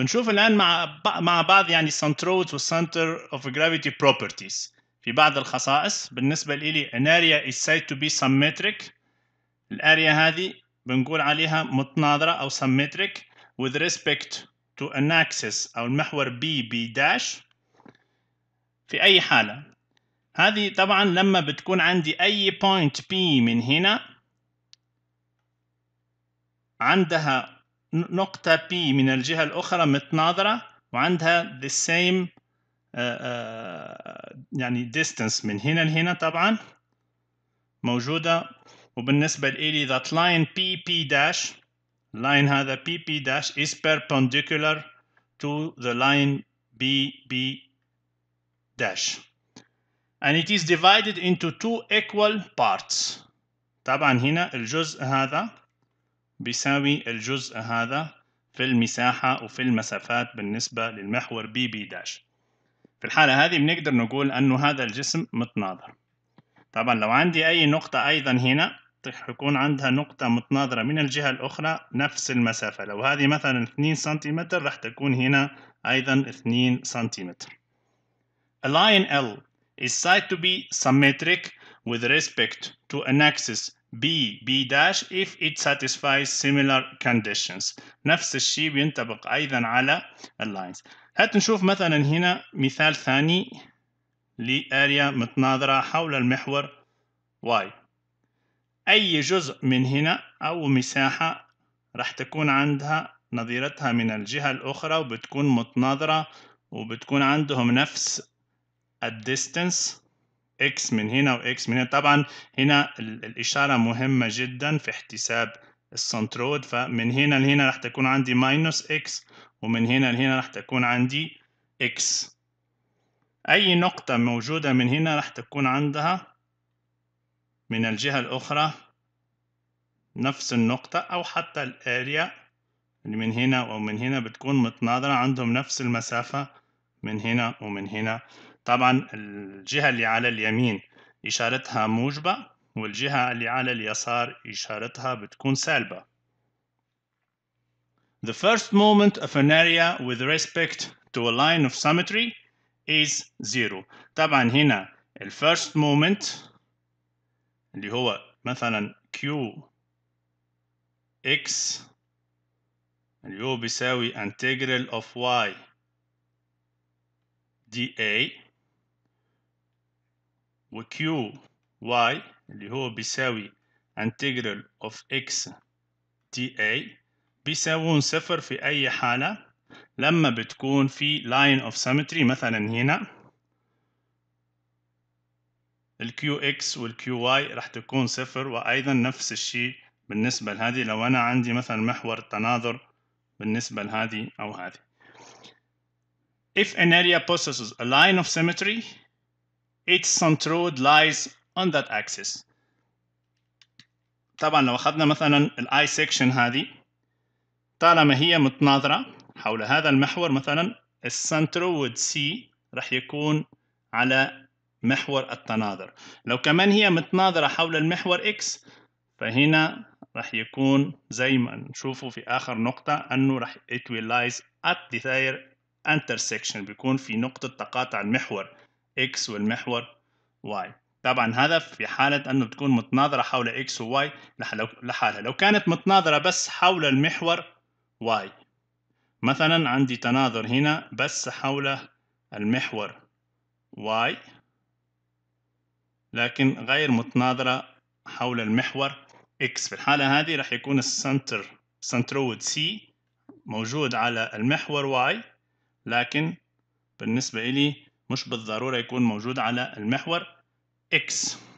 بنشوف الان مع مع بعض يعني سنتروز والسنتر اوف جرافيتي بروبرتيز في بعض الخصائص بالنسبه لي an area is said to be symmetric الاريا هذه بنقول عليها متناظره او symmetric with respect to an axis او المحور بي بي داش في اي حاله هذه طبعا لما بتكون عندي اي بوينت P من هنا عندها نقطة P من الجهة الأخرى متناظرة وعندها the same يعني distance من هنا لهنا طبعا موجودة وبالنسبة لإلي that line PP dash line هذا PP dash is perpendicular to the line BB dash and it is divided into two equal parts طبعا هنا الجزء هذا بيساوي الجزء هذا في المساحة وفي المسافات بالنسبة للمحور بي بي داش في الحالة هذه بنقدر نقول أنه هذا الجسم متناظر طبعا لو عندي أي نقطة أيضا هنا تكون عندها نقطة متناظرة من الجهة الأخرى نفس المسافة لو هذه مثلا 2 سنتيمتر راح تكون هنا أيضا 2 سنتيمتر A line L is said to be symmetric with respect to an axis B B dash if it satisfies similar conditions نفس الشيء بينطبق أيضا على lines هات نشوف مثلا هنا مثال ثاني لأريا متناظرة حول المحور Y أي جزء من هنا أو مساحة راح تكون عندها نظيرتها من الجهة الأخرى وبتكون متناظرة وبتكون عندهم نفس الديستنس اكس من هنا واكس من هنا طبعا هنا الاشاره مهمه جدا في احتساب السنترود فمن هنا لهنا راح تكون عندي ماينس اكس ومن هنا لهنا راح تكون عندي اكس اي نقطه موجوده من هنا راح تكون عندها من الجهه الاخرى نفس النقطه او حتى الاريا اللي من هنا ومن هنا بتكون متناظره عندهم نفس المسافه من هنا ومن هنا طبعا الجهة اللي على اليمين إشارتها موجبة والجهة اللي على اليسار إشارتها بتكون سالبة The first moment of an area with respect to a line of symmetry is zero طبعا هنا ال first moment اللي هو مثلا Q X اللي هو بيساوي integral of y dA وكيو y اللي هو بيساوي انتجرال اوف x دي بيساوون صفر في اي حالة لما بتكون في line of symmetry مثلا هنا الQx والQy راح تكون صفر وايضا نفس الشيء بالنسبة لهذه لو انا عندي مثلا محور التناظر بالنسبة لهذه او هذه If an area possesses a line of symmetry its centroid lies on that axis طبعا لو اخذنا مثلا I section هذه طالما هي متناظرة حول هذا المحور مثلا السنترويد C راح يكون على محور التناظر لو كمان هي متناظرة حول المحور X فهنا راح يكون زي ما نشوفه في آخر نقطة أنه راح it will lies at the their intersection بيكون في نقطة تقاطع المحور x والمحور y طبعا هذا في حالة أنه تكون متناظرة حول x و y لحالها لو كانت متناظرة بس حول المحور y مثلا عندي تناظر هنا بس حول المحور y لكن غير متناظرة حول المحور x في الحالة هذه راح يكون السنتر سنترود C موجود على المحور y لكن بالنسبة إلي مش بالضرورة يكون موجود على المحور X